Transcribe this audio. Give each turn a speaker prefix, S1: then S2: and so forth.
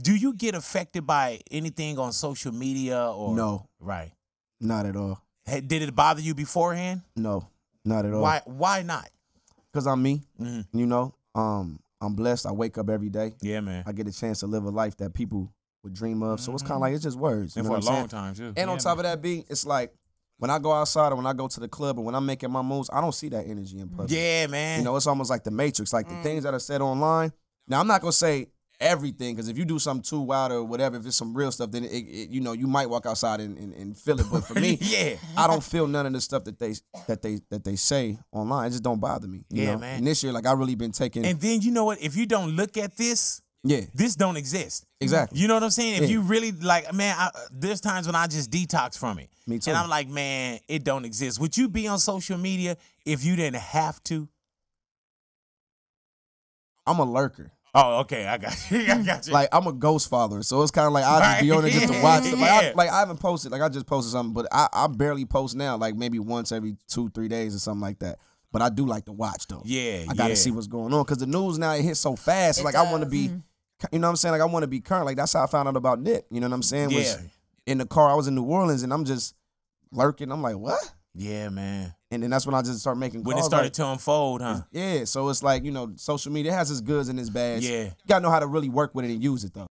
S1: Do you get affected by anything on social media or no? Right.
S2: Not at all.
S1: Hey, did it bother you beforehand?
S2: No, not at all. Why?
S1: Why not? Because
S2: I'm me. Mm-hmm. You know, um, I'm blessed. I wake up every day. Yeah, man. I get a chance to live a life that people would dream of. Mm-hmm. So it's kind of mm-hmm. like it's just words. And for a long saying? time too. And yeah, on top man. of that, B, it's like when I go outside or when I go to the club or when I'm making my moves, I don't see that energy in public. Yeah, man. You know, it's almost like the Matrix. Like mm. the things that are said online. Now I'm not gonna say everything because if you do something too wild or whatever, if it's some real stuff, then it, it you know you might walk outside and, and, and feel it. But for me, yeah, I don't feel none of the stuff that they that they that they say online. It just don't bother me. yeah, know? man. And this year, like I really been taking. And
S1: then you know what? If you don't look at this. Yeah. This don't exist. Exactly. You know what I'm saying? If yeah. you really like, man, I, there's times when I just detox from it. Me too. And I'm like, man, it don't exist. Would you be on social media if you didn't have to?
S2: I'm a lurker.
S1: Oh, okay, I got you. I got you. Like I'm a
S2: ghost father, so it's kind of like i just be on it just to watch. Like, yeah. I, like I haven't posted, like I just posted something, but I, I barely post now, like maybe once every two, three days or something like that. But I do like to watch though.
S1: Yeah, I gotta yeah. see
S2: what's going on because the news now it hits so fast. It like does. I want to be, mm-hmm. you know what I'm saying? Like I want to be current. Like that's how I found out about Nip. You know what I'm saying? Yeah. Was in the car, I was in New Orleans, and I'm just lurking. I'm like, what? Yeah, man. And then that's when I just started making When it started like, to
S1: unfold, huh?
S2: Yeah, so it's like, you know, social media has its goods and its bads. Yeah. You gotta know how to really work with it and use it though.